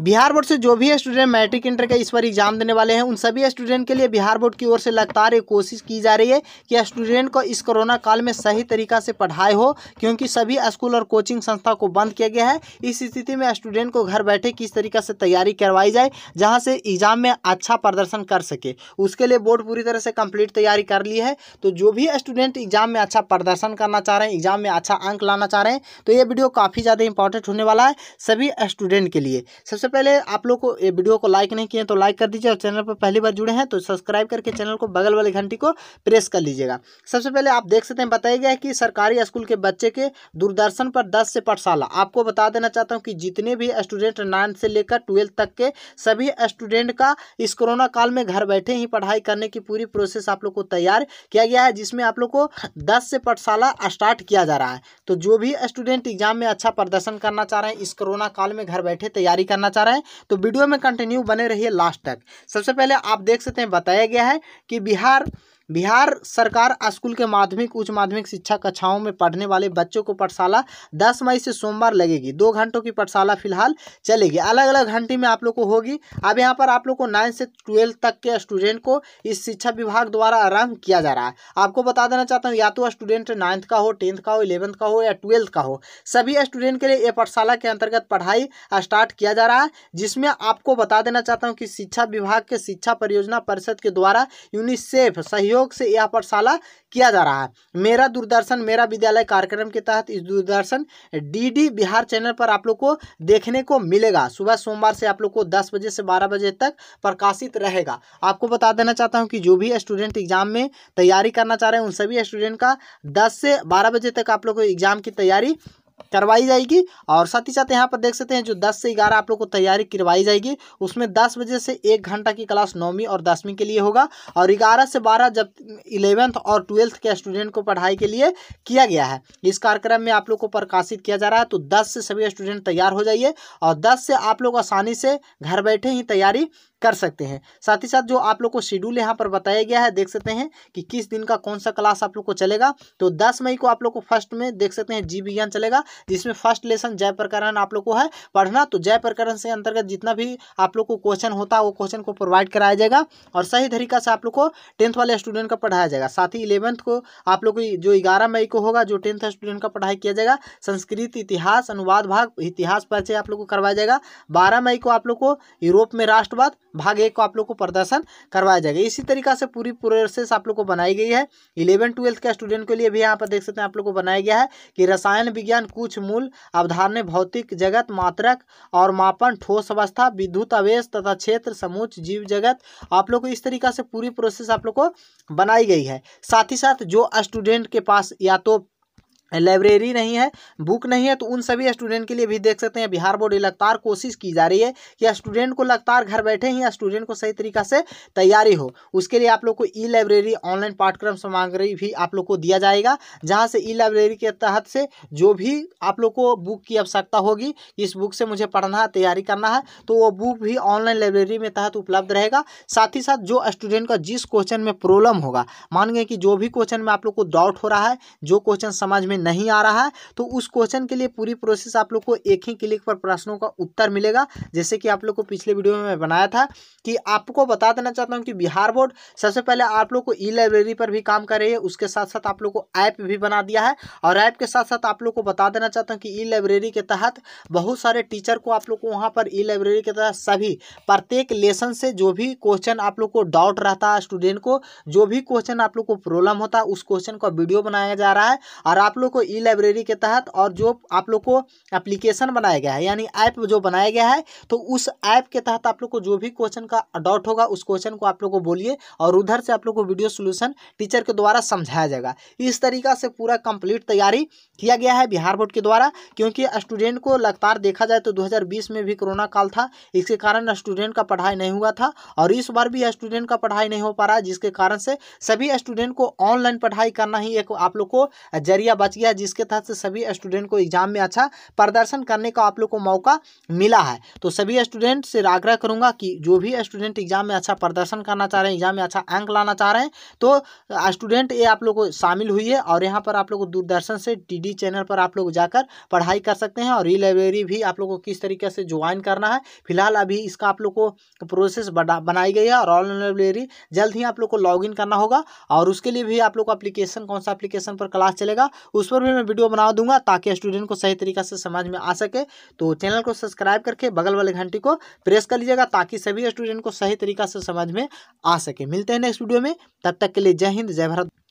Bihar board से जो भी स्टूडेंट मैट्रिक इंटर का इस बार एग्जाम देने वाले हैं उन सभी स्टूडेंट के लिए बिहार बोर्ड की ओर से लगातार ये कोशिश की जा रही है कि स्टूडेंट को इस कोरोना काल में सही तरीका से पढ़ाई हो क्योंकि सभी स्कूल और कोचिंग संस्था को बंद किया गया है इस स्थिति में स्टूडेंट को घर बैठे किस तरीका से तैयारी करवाई जाए जहाँ से एग्जाम में अच्छा प्रदर्शन कर सके उसके लिए बोर्ड पूरी तरह से कम्प्लीट तैयारी कर ली है तो जो भी स्टूडेंट एग्जाम में अच्छा प्रदर्शन करना चाह रहे हैं एग्जाम में अच्छा अंक लाना चाह रहे हैं तो ये वीडियो काफ़ी ज़्यादा इंपॉर्टेंट होने वाला है सभी स्टूडेंट के लिए सबसे सबसे पहले आप लोग को ये वीडियो को लाइक नहीं किए तो लाइक कर दीजिए और चैनल पर पहली बार जुड़े हैं तो सब्सक्राइब करके चैनल को बगल वाली घंटी को प्रेस कर लीजिएगा सबसे पहले आप देख सकते हैं बताया गया है कि सरकारी स्कूल के बच्चे के दूरदर्शन पर दस से पाठशाला आपको बता देना चाहता हूँ कि जितने भी स्टूडेंट नाइन्थ से लेकर ट्वेल्थ तक के सभी स्टूडेंट का इस कोरोना काल में घर बैठे ही पढ़ाई करने की पूरी प्रोसेस आप लोग को तैयार किया गया है जिसमें आप लोग को दस से पाठशाला स्टार्ट किया जा रहा है तो जो भी स्टूडेंट एग्जाम में अच्छा प्रदर्शन करना चाह रहे हैं इस कोरोना काल में घर बैठे तैयारी करना चाह रहे हैं तो वीडियो में कंटिन्यू बने रहिए लास्ट तक सबसे पहले आप देख सकते हैं बताया गया है कि बिहार बिहार सरकार स्कूल के माध्यमिक उच्च माध्यमिक शिक्षा कक्षाओं में पढ़ने वाले बच्चों को पाठशाला दस मई से सोमवार लगेगी दो घंटों की पाठशाला फिलहाल चलेगी अलग अलग घंटे में आप लोग को होगी अब यहाँ पर आप लोग को नाइन्थ से ट्वेल्थ तक के स्टूडेंट को इस शिक्षा विभाग द्वारा आरम्भ किया जा रहा है आपको बता देना चाहता हूँ या तो स्टूडेंट नाइन्थ का हो टेंथ का हो इलेवंथ का हो या ट्वेल्थ का हो सभी स्टूडेंट के लिए ये पाठशाला के अंतर्गत पढ़ाई स्टार्ट किया जा रहा है जिसमें आपको बता देना चाहता हूँ कि शिक्षा विभाग के शिक्षा परियोजना परिषद के द्वारा यूनिसेफ सहयोग सहयोग से यह पाठशाला किया जा रहा है मेरा दूरदर्शन मेरा विद्यालय कार्यक्रम के तहत इस दूरदर्शन डीडी बिहार चैनल पर आप लोग को देखने को मिलेगा सुबह सोमवार से आप लोग को दस बजे से बारह बजे तक प्रकाशित रहेगा आपको बता देना चाहता हूँ कि जो भी स्टूडेंट एग्जाम में तैयारी करना चाह रहे हैं उन सभी स्टूडेंट का दस से बारह बजे तक आप लोग को एग्जाम की तैयारी करवाई जाएगी और साथ ही साथ यहाँ पर देख सकते हैं जो दस से ग्यारह आप लोग को तैयारी करवाई जाएगी उसमें दस बजे से एक घंटा की क्लास नौवीं और दसवीं के लिए होगा और ग्यारह से बारह जब इलेवेंथ और ट्वेल्थ के स्टूडेंट को पढ़ाई के लिए किया गया है इस कार्यक्रम में आप लोग को प्रकाशित किया जा रहा है तो दस से सभी स्टूडेंट तैयार हो जाइए और दस से आप लोग आसानी से घर बैठे ही तैयारी कर सकते हैं साथ ही साथ जो आप लोग को शेड्यूल यहाँ पर बताया गया है देख सकते हैं कि किस दिन का कौन सा क्लास आप लोग को चलेगा तो दस मई को आप लोग को फर्स्ट में देख सकते हैं जीव विज्ञान चलेगा जिसमें फर्स्ट लेसन जय प्रकरण आप लोग को है पढ़ना तो जय प्रकरण से अंतर्गत जितना भी आप लोग को क्वेश्चन होता है वो क्वेश्चन को प्रोवाइड कराया जाएगा और सही तरीका से आप लोग को टेंथ वाले स्टूडेंट का पढ़ाया जाएगा साथ ही इलेवंथ को आप लोग को जो ग्यारह मई को होगा जो टेंथ स्टूडेंट का पढ़ाई किया जाएगा संस्कृत इतिहास अनुवाद भाग इतिहास परिचय आप लोग को करवाया जाएगा बारह मई को आप लोग को यूरोप में राष्ट्रवाद भाग एक को आप लोग को प्रदर्शन करवाया जाएगा इसी तरीका से पूरी प्रोसेस आप लोग को बनाई गई है इलेवन ट्वेल्थ के स्टूडेंट के लिए भी यहाँ पर देख सकते हैं आप लोग को बनाया गया है कि रसायन विज्ञान कुछ मूल अवधारणे भौतिक जगत मात्रक और मापन ठोस अवस्था विद्युत आवेश तथा क्षेत्र समूच जीव जगत आप लोग को इस तरीका से पूरी प्रोसेस आप लोग को बनाई गई है साथ ही साथ जो स्टूडेंट के पास या तो लाइब्रेरी नहीं है बुक नहीं है तो उन सभी स्टूडेंट के लिए भी देख सकते हैं बिहार बोर्ड लगातार कोशिश की जा रही है कि स्टूडेंट को लगातार घर बैठे ही स्टूडेंट को सही तरीका से तैयारी हो उसके लिए आप लोग को ई लाइब्रेरी ऑनलाइन पाठ्यक्रम सामग्री भी आप लोग को दिया जाएगा जहाँ से ई लाइब्रेरी के तहत से जो भी आप लोग को बुक की आवश्यकता होगी इस बुक से मुझे पढ़ना है तैयारी करना है तो वो बुक भी ऑनलाइन लाइब्रेरी में तहत उपलब्ध रहेगा साथ ही साथ जो स्टूडेंट का जिस क्वेश्चन में प्रॉब्लम होगा मान गए कि जो भी क्वेश्चन में आप लोग को डाउट हो रहा है जो क्वेश्चन समझ में नहीं आ रहा है तो उस क्वेश्चन के लिए पूरी प्रोसेस आप लोग को एक ही क्लिक पर प्रश्नों का उत्तर मिलेगा जैसे कि आप लोग को पिछले वीडियो में मैं बनाया था कि आपको बता देना चाहता हूँ कि बिहार बोर्ड सबसे पहले आप लोग को ई लाइब्रेरी पर भी काम कर रही है उसके साथ साथ आप लोग को ऐप भी बना दिया है और ऐप के साथ साथ आप लोग को बता देना चाहता हूँ कि ई लाइब्रेरी के तहत बहुत सारे टीचर को आप लोग को वहाँ पर ई लाइब्रेरी के तहत सभी प्रत्येक लेसन से जो भी क्वेश्चन आप लोग को डाउट रहता है स्टूडेंट को जो भी क्वेश्चन आप लोग को प्रॉब्लम होता है उस क्वेश्चन का वीडियो बनाया जा रहा है और आप लोग लोग को ई लाइब्रेरी के तहत और जो आप लोग को एप्लीकेशन बनाया गया है यानी ऐप जो बनाया गया है तो उस ऐप के तहत आप लोग को जो भी क्वेश्चन का डाउट होगा उस क्वेश्चन को आप लोग को बोलिए और उधर से आप लोग को वीडियो सोल्यूशन टीचर के द्वारा समझाया जाएगा इस तरीका से पूरा कंप्लीट तैयारी किया गया है बिहार बोर्ड के द्वारा क्योंकि स्टूडेंट को लगातार देखा जाए तो 2020 में भी कोरोना काल था इसके कारण स्टूडेंट का पढ़ाई नहीं हुआ था और इस बार भी स्टूडेंट का पढ़ाई नहीं हो पा रहा जिसके कारण से सभी स्टूडेंट को ऑनलाइन पढ़ाई करना ही एक आप लोग को जरिया बच किया जिसके तहत से सभी स्टूडेंट को एग्जाम में अच्छा प्रदर्शन करने का आप लोग को मौका मिला है तो सभी स्टूडेंट से आग्रह करूंगा कि जो भी स्टूडेंट एग्जाम में अच्छा प्रदर्शन करना चाह रहे हैं एग्जाम में अच्छा अंक लाना चाह रहे हैं तो स्टूडेंट ये आप लोग शामिल हुई है और यहाँ पर आप लोग दूरदर्शन से टी चैनल पर आप लोग जाकर पढ़ाई कर सकते हैं और ई लाइब्रेरी भी आप लोग को किस तरीके से ज्वाइन करना है फिलहाल अभी इसका आप लोग को प्रोसेस बनाई गई है और ऑनलाइन लाइब्रेरी जल्द ही आप लोग को लॉग करना होगा और उसके लिए भी आप लोग को अप्लीकेशन कौन सा अप्लीकेशन पर क्लास चलेगा उस उस पर भी मैं वीडियो बना दूंगा ताकि स्टूडेंट को सही तरीका से समझ में आ सके तो चैनल को सब्सक्राइब करके बगल वाले घंटी को प्रेस कर लीजिएगा ताकि सभी स्टूडेंट को सही तरीका से समझ में आ सके मिलते हैं नेक्स्ट वीडियो में तब तक के लिए जय हिंद जय भारत